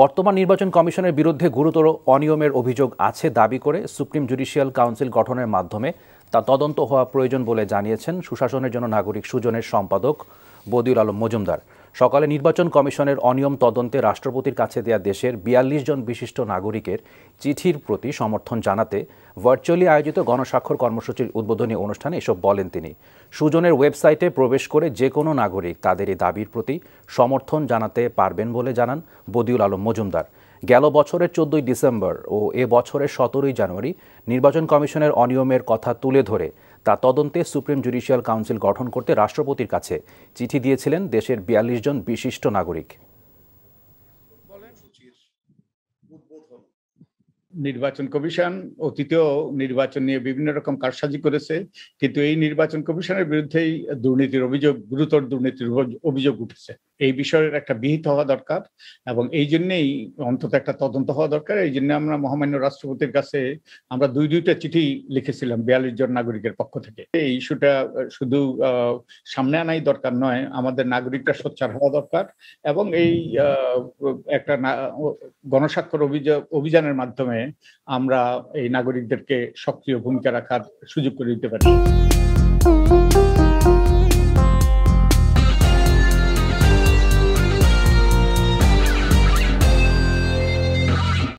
বর্তমান নির্বাচন কমিশনের বিরুদ্ধে গুরুতর অনিয়মের অভিযোগ আছে দাবি করে সুপ্রিম জুডিশিয়াল কাউন্সিল গঠনের মাধ্যমে তা তদন্ত হওয়া প্রয়োজন বলে জানিয়েছেন সুশাসনের জন্য নাগরিক সুজনের সম্পাদক বদিউল আলম মজুমদার সকালে নির্বাচন কমিশনের অনিয়ম তদন্তে রাষ্ট্রপতির কাছে দেয়া দেশের বিয়াল্লিশ জন বিশিষ্ট নাগরিকের চিঠির প্রতি সমর্থন জানাতে ভার্চুয়ালি আয়োজিত গণস্বাক্ষর কর্মসূচির উদ্বোধনী অনুষ্ঠানে এসব বলেন তিনি সুজনের ওয়েবসাইটে প্রবেশ করে যে কোনো নাগরিক তাদের এই দাবির প্রতি সমর্থন জানাতে পারবেন বলে জানান বদিউল আলম মজুমদার গেল বছরের চোদ্দই ডিসেম্বর ও এ বছরের সতেরোই জানুয়ারি নির্বাচন কমিশনের অনিয়মের কথা তুলে ধরে তা তদন্তে সুপ্রিম জুডিশিয়াল কাউন্সিল গঠন করতে রাষ্ট্রপতির কাছে চিঠি দিয়েছিলেন দেশের বিয়াল্লিশ জন বিশিষ্ট নাগরিক নির্বাচন কমিশন অতীতেও নির্বাচন নিয়ে বিভিন্ন রকম কারসাজি করেছে কিন্তু এই নির্বাচন কমিশনের বিরুদ্ধেই দুর্নীতির অভিযোগ গুরুতর দুর্নীতির অভিযোগ উঠেছে এই বিষয়ের একটা বিহিত হওয়া দরকার এবং এই জন্যেই অন্তত একটা তদন্ত হওয়া দরকার এই জন্য আমরা মহামান্য রাষ্ট্রপতির কাছে আমরা দুই দুইটা চিঠি লিখেছিলাম বিয়াল্লিশ জন নাগরিকের পক্ষ থেকে এই ইস্যুটা শুধু সামনে আনাই দরকার নয় আমাদের নাগরিকরা সোচ্চার হওয়া দরকার এবং এই একটা গণস্বাক্ষর অভিযোগ অভিযানের মাধ্যমে আমরা এই নাগরিকদেরকে সক্রিয় ভূমিকা রাখার সুযোগ করে দিতে পারি